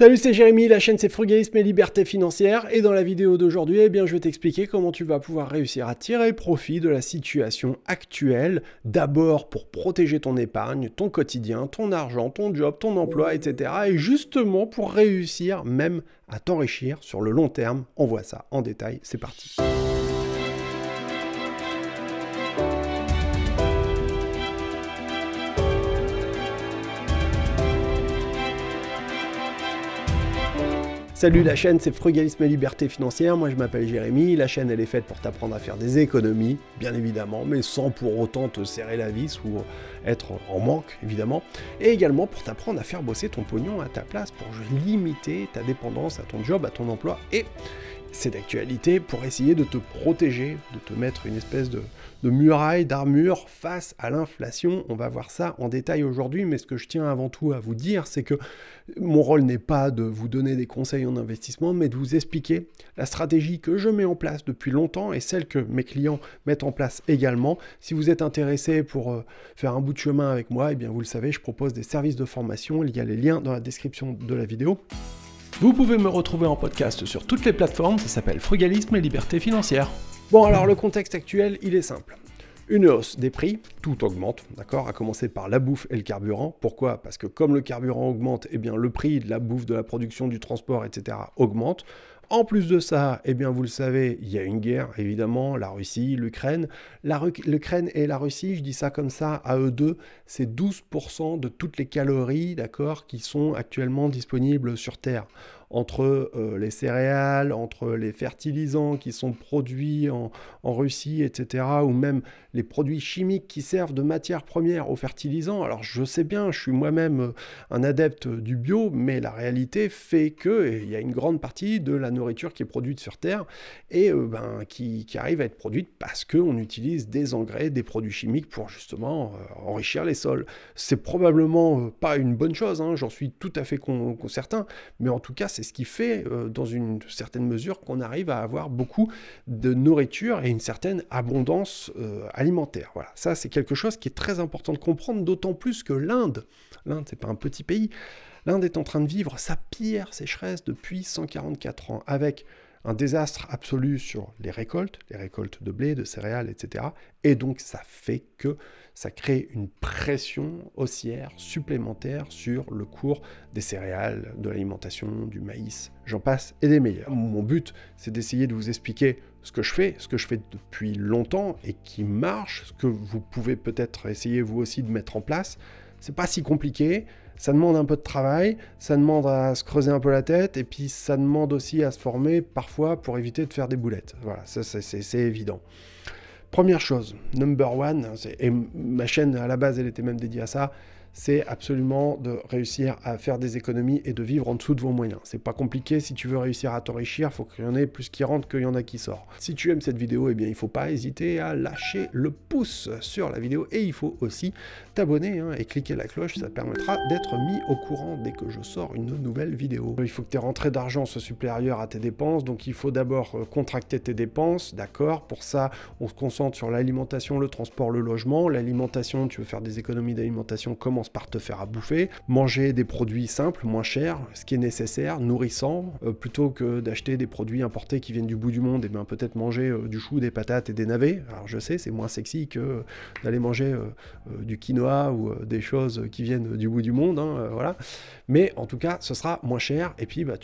Salut, c'est Jérémy, la chaîne c'est Frugalisme et Liberté Financière, et dans la vidéo d'aujourd'hui, eh bien, je vais t'expliquer comment tu vas pouvoir réussir à tirer profit de la situation actuelle, d'abord pour protéger ton épargne, ton quotidien, ton argent, ton job, ton emploi, etc. Et justement pour réussir même à t'enrichir sur le long terme. On voit ça en détail, c'est parti. Salut la chaîne, c'est Frugalisme et Liberté Financière, moi je m'appelle Jérémy, la chaîne elle est faite pour t'apprendre à faire des économies, bien évidemment, mais sans pour autant te serrer la vis ou être en manque, évidemment, et également pour t'apprendre à faire bosser ton pognon à ta place, pour limiter ta dépendance à ton job, à ton emploi, et c'est d'actualité pour essayer de te protéger, de te mettre une espèce de, muraille, d'armure face à l'inflation. On va voir ça en détail aujourd'hui, mais ce que je tiens avant tout à vous dire, c'est que mon rôle n'est pas de vous donner des conseils en investissement, mais de vous expliquer la stratégie que je mets en place depuis longtemps et celle que mes clients mettent en place également. Si vous êtes intéressé pour euh, faire un bout de chemin avec moi, eh bien vous le savez, je propose des services de formation. Il y a les liens dans la description de la vidéo. Vous pouvez me retrouver en podcast sur toutes les plateformes, ça s'appelle Frugalisme et Liberté financière. Bon alors le contexte actuel, il est simple. Une hausse des prix, tout augmente, d'accord À commencer par la bouffe et le carburant. Pourquoi Parce que comme le carburant augmente, eh bien le prix de la bouffe, de la production, du transport, etc. augmente. En plus de ça, eh bien vous le savez, il y a une guerre, évidemment, la Russie, l'Ukraine. L'Ukraine et la Russie, je dis ça comme ça, à eux deux, c'est 12% de toutes les calories, d'accord, qui sont actuellement disponibles sur Terre entre euh, les céréales, entre les fertilisants qui sont produits en, Russie, etc., ou même les produits chimiques qui servent de matière première aux fertilisants. Alors je sais bien, je suis moi-même euh, un adepte du bio, mais la réalité fait que il y a une grande partie de la nourriture qui est produite sur Terre et euh, ben, qui, arrive à être produite parce qu'on utilise des engrais, des produits chimiques pour justement enrichir les sols. C'est probablement pas une bonne chose, hein, j'en suis tout à fait con, certain, mais en tout cas c'est c'est ce qui fait, euh, dans une certaine mesure, qu'on arrive à avoir beaucoup de nourriture et une certaine abondance euh, alimentaire. Voilà, ça c'est quelque chose qui est très important de comprendre, d'autant plus que l'Inde, l'Inde c'est pas un petit pays, l'Inde est en train de vivre sa pire sécheresse depuis 144 ans, avec un désastre absolu sur les récoltes, les récoltes de blé, de céréales, etc. Et donc ça fait que ça crée une pression haussière supplémentaire sur le cours des céréales, de l'alimentation, du maïs, j'en passe, et des meilleurs. Mon but, c'est d'essayer de vous expliquer ce que je fais, ce que je fais depuis longtemps et qui marche, ce que vous pouvez peut-être essayer vous aussi de mettre en place. C'est pas si compliqué, ça demande un peu de travail, ça demande à se creuser un peu la tête, et puis ça demande aussi à se former parfois pour éviter de faire des boulettes. Voilà, ça c'est évident. Première chose, number one, hein, et ma chaîne à la base elle était même dédiée à ça, c'est absolument de réussir à faire des économies et de vivre en dessous de vos moyens. C'est pas compliqué, si tu veux réussir à t'enrichir, il faut qu'il y en ait plus qui rentrent qu'il y en a qui sort. Si tu aimes cette vidéo, eh bien il faut pas hésiter à lâcher le pouce sur la vidéo et il faut aussi t'abonner hein, et cliquer la cloche, ça permettra d'être mis au courant dès que je sors une nouvelle vidéo. Il faut que tes rentrées d'argent soient supérieures à tes dépenses, donc il faut d'abord euh, contracter tes dépenses, d'accord Pour ça, on se concentre sur l'alimentation, le transport, le logement. L'alimentation, tu veux faire des économies d'alimentation, comment par te faire à bouffer, manger des produits simples, moins chers, ce qui est nécessaire, nourrissant, euh, plutôt que d'acheter des produits importés qui viennent du bout du monde, et bien peut-être manger euh, du chou, des patates et des navets. Alors je sais, c'est moins sexy que euh, d'aller manger du quinoa ou des choses qui viennent du bout du monde, hein, voilà. Mais en tout cas, ce sera moins cher, et puis bah,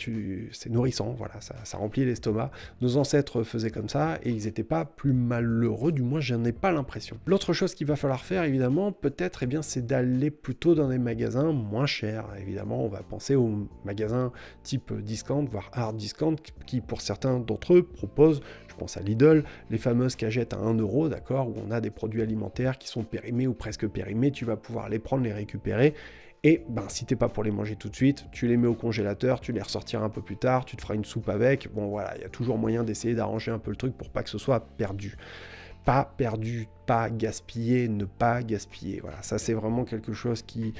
c'est nourrissant, voilà, ça, ça remplit l'estomac. Nos ancêtres faisaient comme ça, et ils n'étaient pas plus malheureux, du moins j'en ai pas l'impression. L'autre chose qu'il va falloir faire, évidemment, peut-être, et eh bien c'est d'aller plutôt dans des magasins moins chers. Évidemment, on va penser aux magasins type discount, voire hard discount, qui pour certains d'entre eux proposent, je pense à Lidl, les fameuses cagettes à 1 euro, d'accord, où on a des produits alimentaires qui sont périmés ou presque périmés, tu vas pouvoir les prendre, les récupérer. Et ben, si t'es pas pour les manger tout de suite, tu les mets au congélateur, tu les ressortiras un peu plus tard, tu te feras une soupe avec. Bon voilà, il y a toujours moyen d'essayer d'arranger un peu le truc pour pas que ce soit perdu pas perdu, pas gaspiller ne pas gaspiller. Voilà, ça c'est vraiment quelque chose qui,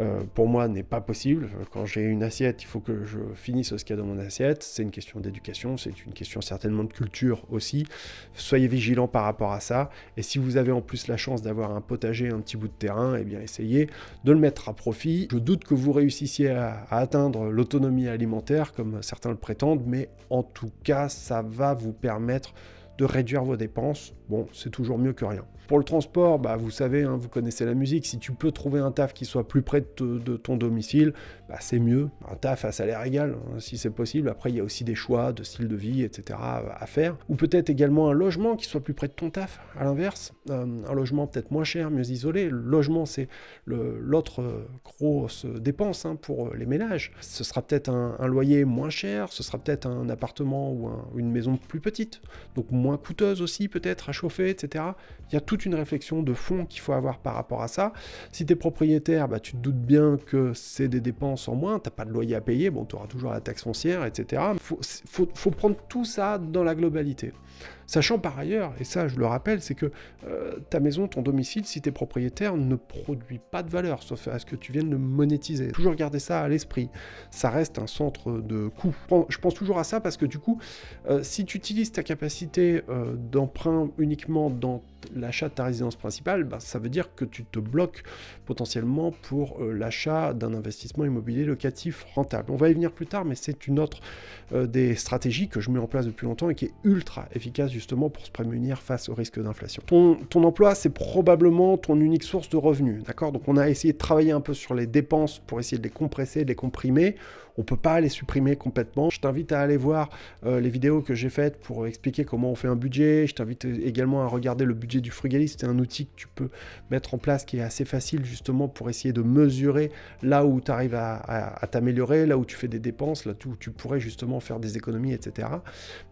euh, pour moi, n'est pas possible. Quand j'ai une assiette, il faut que je finisse ce qu'il y a dans mon assiette. C'est une question d'éducation, c'est une question certainement de culture aussi. Soyez vigilants par rapport à ça. Et si vous avez en plus la chance d'avoir un potager, un petit bout de terrain, eh bien essayez de le mettre à profit. Je doute que vous réussissiez à atteindre l'autonomie alimentaire, comme certains le prétendent, mais en tout cas, ça va vous permettre de réduire vos dépenses Bon, c'est toujours mieux que rien. Pour le transport, bah, vous savez, hein, vous connaissez la musique, si tu peux trouver un taf qui soit plus près de, ton domicile, bah, c'est mieux. Un taf à salaire égal, hein, si c'est possible. Après, il y a aussi des choix de style de vie, etc. à faire. Ou peut-être également un logement qui soit plus près de ton taf, à l'inverse. Euh, un logement peut-être moins cher, mieux isolé. Le logement, c'est l'autre grosse dépense hein, pour les ménages. Ce sera peut-être un, loyer moins cher, ce sera peut-être un appartement ou une maison plus petite, donc moins coûteuse aussi peut-être chauffer, etc. Il y a toute une réflexion de fond qu'il faut avoir par rapport à ça. Si tu es propriétaire, bah, tu te doutes bien que c'est des dépenses en moins, t'as pas de loyer à payer, bon, tu auras toujours la taxe foncière, etc. faut, prendre tout ça dans la globalité. Sachant par ailleurs, et ça je le rappelle, c'est que euh, ta maison, ton domicile, si tu es propriétaire, ne produit pas de valeur, sauf à ce que tu viennes le monétiser. Toujours garder ça à l'esprit. Ça reste un centre de coût. Je pense toujours à ça parce que du coup, euh, si tu utilises ta capacité euh, d'emprunt une uniquement dans l'achat de ta résidence principale, bah, ça veut dire que tu te bloques potentiellement pour euh, l'achat d'un investissement immobilier locatif rentable. On va y venir plus tard, mais c'est une autre euh, des stratégies que je mets en place depuis longtemps et qui est ultra efficace justement pour se prémunir face au risque d'inflation. Ton, emploi, c'est probablement ton unique source de revenus, d'accord Donc on a essayé de travailler un peu sur les dépenses pour essayer de les compresser, de les comprimer. On peut pas les supprimer complètement. Je t'invite à aller voir euh, les vidéos que j'ai faites pour expliquer comment on fait un budget. Je t'invite également à regarder le budget du frugalisme. C'est un outil que tu peux mettre en place qui est assez facile justement pour essayer de mesurer là où tu arrives à, t'améliorer, là où tu fais des dépenses, là où tu pourrais justement faire des économies, etc.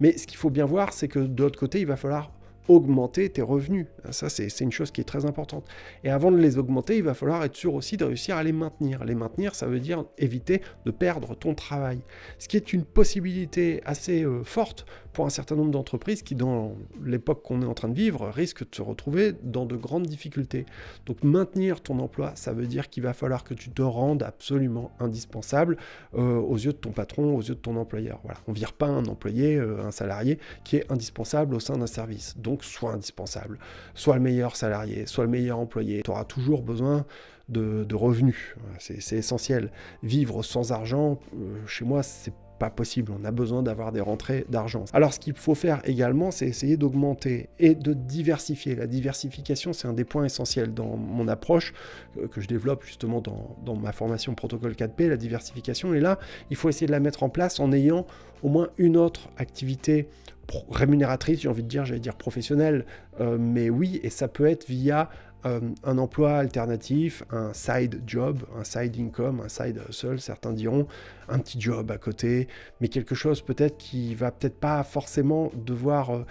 Mais ce qu'il faut bien voir, c'est que de l'autre côté, il va falloir augmenter tes revenus. Ça, c'est une chose qui est très importante. Et avant de les augmenter, il va falloir être sûr aussi de réussir à les maintenir. Les maintenir, ça veut dire éviter de perdre ton travail. Ce qui est une possibilité assez euh, forte forte un certain nombre d'entreprises qui, dans l'époque qu'on est en train de vivre, risquent de se retrouver dans de grandes difficultés. Donc maintenir ton emploi, ça veut dire qu'il va falloir que tu te rendes absolument indispensable euh, aux yeux de ton patron, aux yeux de ton employeur. Voilà, on vire pas un employé, euh, un salarié qui est indispensable au sein d'un service. Donc soit indispensable, soit le meilleur salarié, soit le meilleur employé. Tu auras toujours besoin de, revenus, c'est essentiel. Vivre sans argent, euh, chez moi, c'est pas possible. On a besoin d'avoir des rentrées d'argent. Alors, ce qu'il faut faire également, c'est essayer d'augmenter et de diversifier. La diversification, c'est un des points essentiels dans mon approche euh, que je développe justement dans, dans ma formation protocole 4P, la diversification. Et là, il faut essayer de la mettre en place en ayant au moins une autre activité rémunératrice, j'ai envie de dire, j'allais dire professionnelle, euh, mais oui, et ça peut être via euh, un emploi alternatif, un side job, un side income, un side hustle, certains diront, un petit job à côté, mais quelque chose peut-être qui va peut-être pas forcément devoir euh,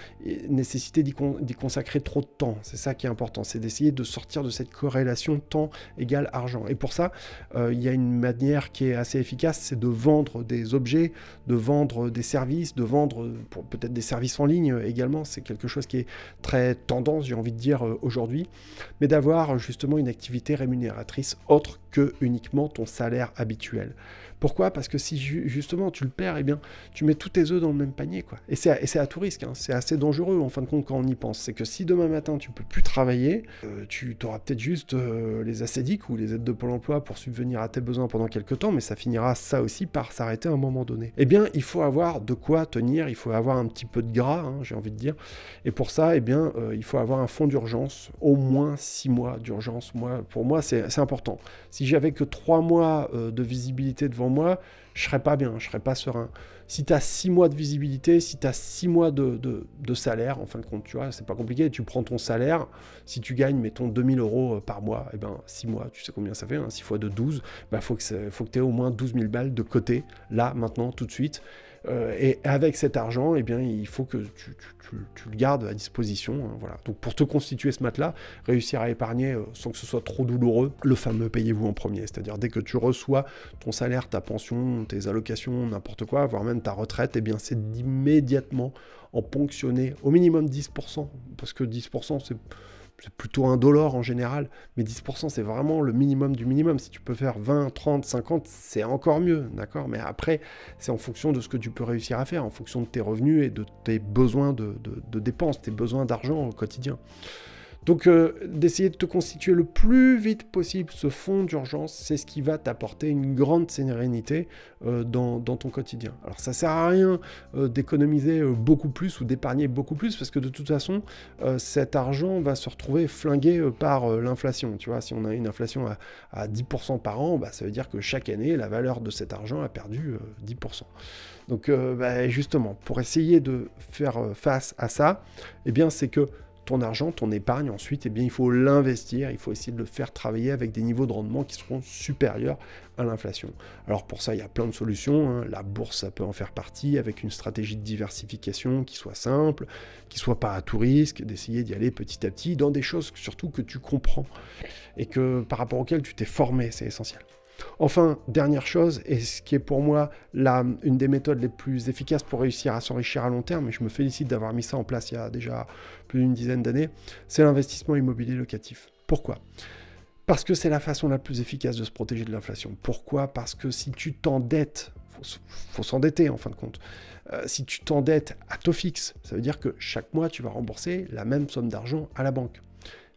nécessiter d'y consacrer trop de temps. C'est ça qui est important, c'est d'essayer de sortir de cette corrélation temps égale argent. Et pour ça, euh, il ya y a une manière qui est assez efficace, c'est de vendre des objets, de vendre des services, de vendre euh, peut-être des services en ligne également. C'est quelque chose qui est très tendance, j'ai envie de dire, aujourd'hui, mais d'avoir justement une activité rémunératrice autre que uniquement ton salaire habituel. Pourquoi Parce que si justement tu le perds, eh bien, tu mets tous tes œufs dans le même panier. Quoi. Et c'est à, tout risque, hein. c'est assez dangereux en fin de compte quand on y pense. C'est que si demain matin tu peux plus travailler, euh, tu auras peut-être juste euh, les assédiques ou les aides de Pôle emploi pour subvenir à tes besoins pendant quelques temps, mais ça finira ça aussi par s'arrêter à un moment donné. Eh bien, il faut avoir de quoi tenir, il faut avoir un petit peu de gras, hein, j'ai envie de dire. Et pour ça, eh bien, euh, il faut avoir un fonds d'urgence, au moins six mois d'urgence. Moi, pour moi, c'est important si j'avais que trois mois euh, de visibilité devant moi, je serais pas bien, je serais pas serein. Si tu as six mois de visibilité, si tu as six mois de, de, salaire, en fin de compte, tu vois, c'est pas compliqué, tu prends ton salaire, si tu gagnes, mettons, 2000 euros euh, par mois, et eh ben, six mois, tu sais combien ça fait, hein, six fois de 12, il bah, faut que tu aies au moins 12 000 balles de côté, là, maintenant, tout de suite, euh, et avec cet argent, eh bien, il faut que tu, le gardes à disposition. Hein, voilà. Donc pour te constituer ce matelas, réussir à épargner euh, sans que ce soit trop douloureux, le fameux payez-vous en premier. C'est-à-dire dès que tu reçois ton salaire, ta pension, tes allocations, n'importe quoi, voire même ta retraite, eh bien c'est d'immédiatement en ponctionner au minimum 10%. Parce que 10%, c'est c'est plutôt un indolore en général, mais 10% c'est vraiment le minimum du minimum. Si tu peux faire 20, 30, 50, c'est encore mieux, d'accord Mais après, c'est en fonction de ce que tu peux réussir à faire, en fonction de tes revenus et de tes besoins de, de dépenses, tes besoins d'argent au quotidien. Donc euh, d'essayer de te constituer le plus vite possible ce fonds d'urgence, c'est ce qui va t'apporter une grande sérénité euh, dans, ton quotidien. Alors ça sert à rien euh, d'économiser beaucoup plus ou d'épargner beaucoup plus parce que de toute façon, cet argent va se retrouver flingué par l'inflation. Tu vois, si on a une inflation à, 10% par an, bah, ça veut dire que chaque année, la valeur de cet argent a perdu 10%. Donc bah, justement, pour essayer de faire face à ça, eh bien c'est que ton argent, ton épargne, ensuite, eh bien, il faut l'investir, il faut essayer de le faire travailler avec des niveaux de rendement qui seront supérieurs à l'inflation. Alors pour ça, il y a plein de solutions. Hein. La bourse, ça peut en faire partie, avec une stratégie de diversification qui soit simple, qui soit pas à tout risque, d'essayer d'y aller petit à petit, dans des choses surtout que tu comprends et que par rapport auxquelles tu t'es formé, c'est essentiel. Enfin, dernière chose, et ce qui est pour moi une des méthodes les plus efficaces pour réussir à s'enrichir à long terme, et je me félicite d'avoir mis ça en place il y a déjà plus d'une dizaine d'années, c'est l'investissement immobilier locatif. Pourquoi Parce que c'est la façon la plus efficace de se protéger de l'inflation. Pourquoi Parce que si tu t'endettes, faut, faut s'endetter en fin de compte, euh, si tu t'endettes à taux fixe, ça veut dire que chaque mois tu vas rembourser la même somme d'argent à la banque.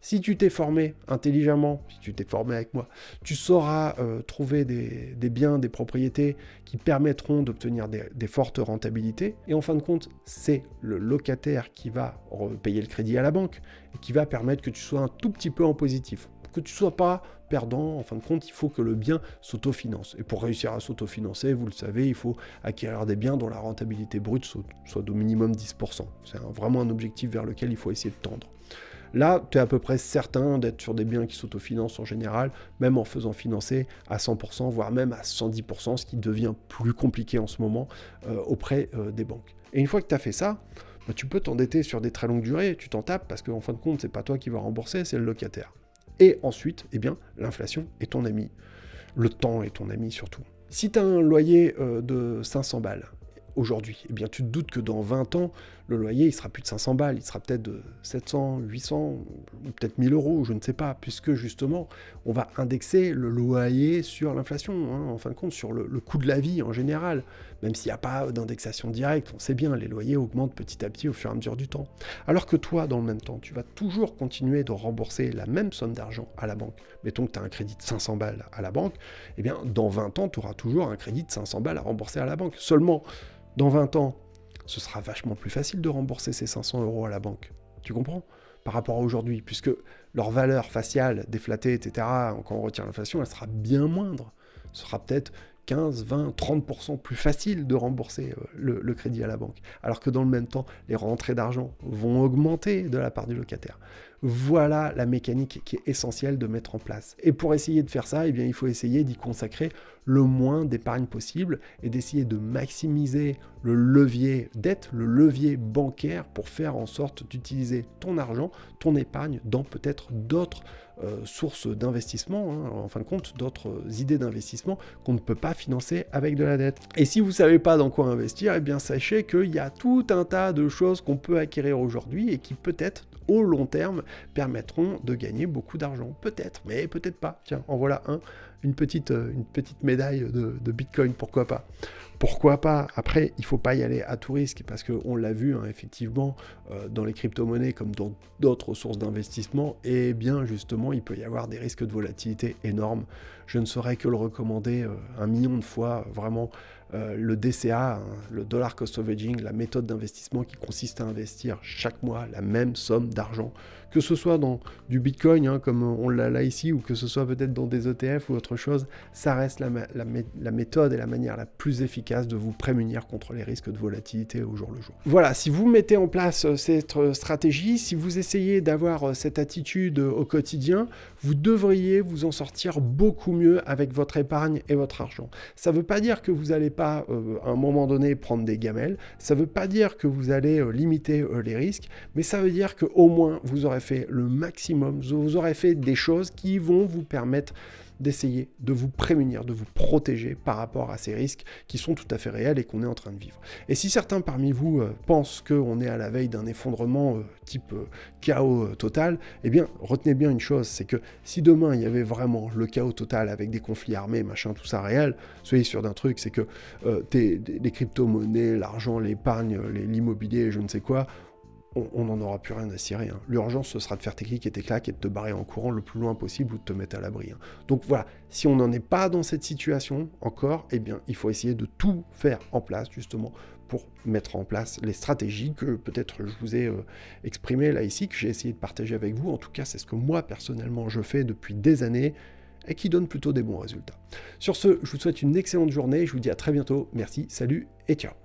Si tu t'es formé intelligemment, si tu t'es formé avec moi, tu sauras euh, trouver des, biens, des propriétés qui permettront d'obtenir des, fortes rentabilités. Et en fin de compte, c'est le locataire qui va payer le crédit à la banque et qui va permettre que tu sois un tout petit peu en positif. Que tu sois pas perdant, en fin de compte, il faut que le bien s'autofinance. Et pour réussir à s'autofinancer, vous le savez, il faut acquérir des biens dont la rentabilité brute soit d'au minimum 10%. C'est vraiment un objectif vers lequel il faut essayer de tendre. Là, tu es à peu près certain d'être sur des biens qui s'autofinancent en général, même en faisant financer à 100%, voire même à 110%, ce qui devient plus compliqué en ce moment euh, auprès euh, des banques. Et une fois que tu as fait ça, bah, tu peux t'endetter sur des très longues durées, tu t'en tapes parce qu'en en fin de compte, c'est pas toi qui vas rembourser, c'est le locataire. Et ensuite, eh bien, l'inflation est ton ami. Le temps est ton ami surtout. Si tu as un loyer euh, de 500 balles, aujourd'hui, eh bien tu te doutes que dans 20 ans, le loyer, il sera plus de 500 balles, il sera peut-être de 700, 800, peut-être 1000 euros, je ne sais pas, puisque justement, on va indexer le loyer sur l'inflation, hein, en fin de compte, sur le coût de la vie en général même s'il n'y a pas d'indexation directe, on sait bien, les loyers augmentent petit à petit au fur et à mesure du temps. Alors que toi, dans le même temps, tu vas toujours continuer de rembourser la même somme d'argent à la banque. Mettons que tu as un crédit de 500 balles à la banque, eh bien, dans 20 ans, tu auras toujours un crédit de 500 balles à rembourser à la banque. Seulement, dans 20 ans, ce sera vachement plus facile de rembourser ces 500 euros à la banque. Tu comprends Par rapport à aujourd'hui, puisque leur valeur faciale, déflatée, etc., quand on retient l'inflation, elle sera bien moindre. Ce sera peut-être 15, 20, 30% plus facile de rembourser euh, le, crédit à la banque. Alors que dans le même temps, les rentrées d'argent vont augmenter de la part du locataire. Voilà la mécanique qui est essentielle de mettre en place. Et pour essayer de faire ça, et eh bien, il faut essayer d'y consacrer le moins d'épargne possible et d'essayer de maximiser le levier dette, le levier bancaire pour faire en sorte d'utiliser ton argent, ton épargne dans peut-être d'autres euh, sources d'investissement, hein, en fin de compte, d'autres euh, idées d'investissement qu'on ne peut pas financer avec de la dette. Et si vous ne savez pas dans quoi investir, eh bien sachez qu'il y a tout un tas de choses qu'on peut acquérir aujourd'hui et qui peut-être long terme permettront de gagner beaucoup d'argent. Peut-être, mais peut-être pas. Tiens, en voilà un, une petite, euh, une petite médaille de, Bitcoin, pourquoi pas pourquoi pas Après, il faut pas y aller à tout risque parce on l'a vu hein, effectivement euh, dans les crypto-monnaies comme dans d'autres sources d'investissement, et eh bien justement, il peut y avoir des risques de volatilité énormes. Je ne saurais que le recommander euh, un million de fois, vraiment euh, le DCA, hein, le dollar cost averaging, la méthode d'investissement qui consiste à investir chaque mois la même somme d'argent, que ce soit dans du Bitcoin hein, comme on l'a là ici, ou que ce soit peut-être dans des ETF ou autre chose, ça reste la, méthode et la manière la plus efficace de vous prémunir contre les risques de volatilité au jour le jour. Voilà, si vous mettez en place euh, cette euh, stratégie, si vous essayez d'avoir cette attitude au quotidien, vous devriez vous en sortir beaucoup mieux avec votre épargne et votre argent. Ça ne veut pas dire que vous allez pas euh, à un moment donné prendre des gamelles. Ça veut pas dire que vous allez euh, limiter euh, les risques, mais ça veut dire qu'au moins vous aurez fait le maximum, vous aurez fait des choses qui vont vous permettre d'essayer de vous prémunir, de vous protéger par rapport à ces risques qui sont tout à fait réels et qu'on est en train de vivre. Et si certains parmi vous euh, pensent qu'on est à la veille d'un effondrement euh, type euh, chaos total, eh bien, retenez bien une chose, c'est que si demain il y avait vraiment le chaos total avec des conflits armés, machin, tout ça réel, soyez sûr d'un truc, c'est que les crypto-monnaies, l'argent, l'épargne, l'immobilier, je ne sais quoi, on n'en aura plus rien à cirer. Hein. L'urgence, ce sera de faire tes clics et tes claques et de te barrer en courant le plus loin possible ou de te mettre à l'abri. Hein. Donc voilà, si on n'en est pas dans cette situation encore, eh bien, il faut essayer de tout faire en place, justement, pour mettre en place les stratégies que peut-être je vous ai euh, exprimées là ici, que j'ai essayé de partager avec vous. En tout cas, c'est ce que moi, personnellement, je fais depuis des années et qui donne plutôt des bons résultats. Sur ce, je vous souhaite une excellente journée, je vous dis à très bientôt, merci, salut et ciao